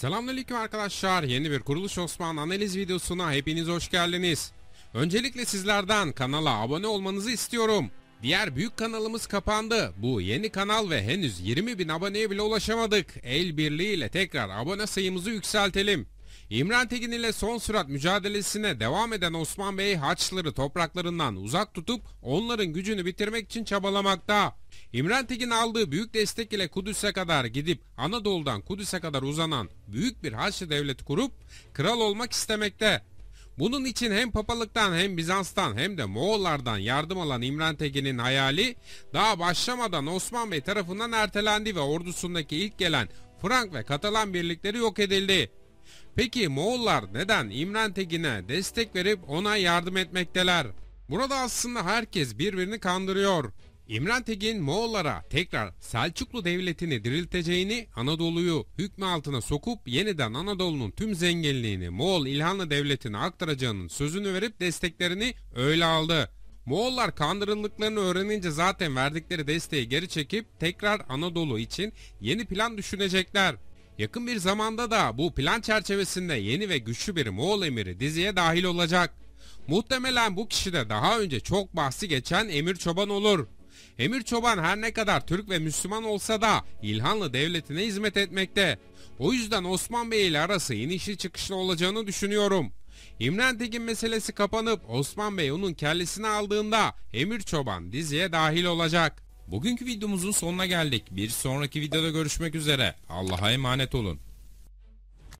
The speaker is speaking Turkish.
Selamünaleyküm arkadaşlar. Yeni bir Kuruluş Osman analiz videosuna hepiniz hoş geldiniz. Öncelikle sizlerden kanala abone olmanızı istiyorum. Diğer büyük kanalımız kapandı. Bu yeni kanal ve henüz 20 bin aboneye bile ulaşamadık. El birliğiyle tekrar abone sayımızı yükseltelim. İmran Tekin ile son sürat mücadelesine devam eden Osman Bey Haçlıları topraklarından uzak tutup onların gücünü bitirmek için çabalamakta. İmran Tekin aldığı büyük destek ile Kudüs'e kadar gidip Anadolu'dan Kudüs'e kadar uzanan büyük bir Haçlı devleti kurup kral olmak istemekte. Bunun için hem papalıktan hem Bizans'tan hem de Moğollardan yardım alan İmran Tekin'in hayali daha başlamadan Osman Bey tarafından ertelendi ve ordusundaki ilk gelen Frank ve Katalan birlikleri yok edildi. Peki Moğollar neden İmran Tekin'e destek verip ona yardım etmekteler? Burada aslında herkes birbirini kandırıyor. İmran Tekin Moğollara tekrar Selçuklu devletini dirilteceğini Anadolu'yu hükmü altına sokup yeniden Anadolu'nun tüm zenginliğini Moğol İlhanlı devletine aktaracağının sözünü verip desteklerini öyle aldı. Moğollar kandırıldıklarını öğrenince zaten verdikleri desteği geri çekip tekrar Anadolu için yeni plan düşünecekler. Yakın bir zamanda da bu plan çerçevesinde yeni ve güçlü bir Moğol emiri diziye dahil olacak. Muhtemelen bu kişi de daha önce çok bahsi geçen Emir Çoban olur. Emir Çoban her ne kadar Türk ve Müslüman olsa da İlhanlı devletine hizmet etmekte. O yüzden Osman Bey ile arası inişli çıkışlı olacağını düşünüyorum. İmren Tekin meselesi kapanıp Osman Bey onun kellesini aldığında Emir Çoban diziye dahil olacak. Bugünkü videomuzun sonuna geldik. Bir sonraki videoda görüşmek üzere. Allah'a emanet olun.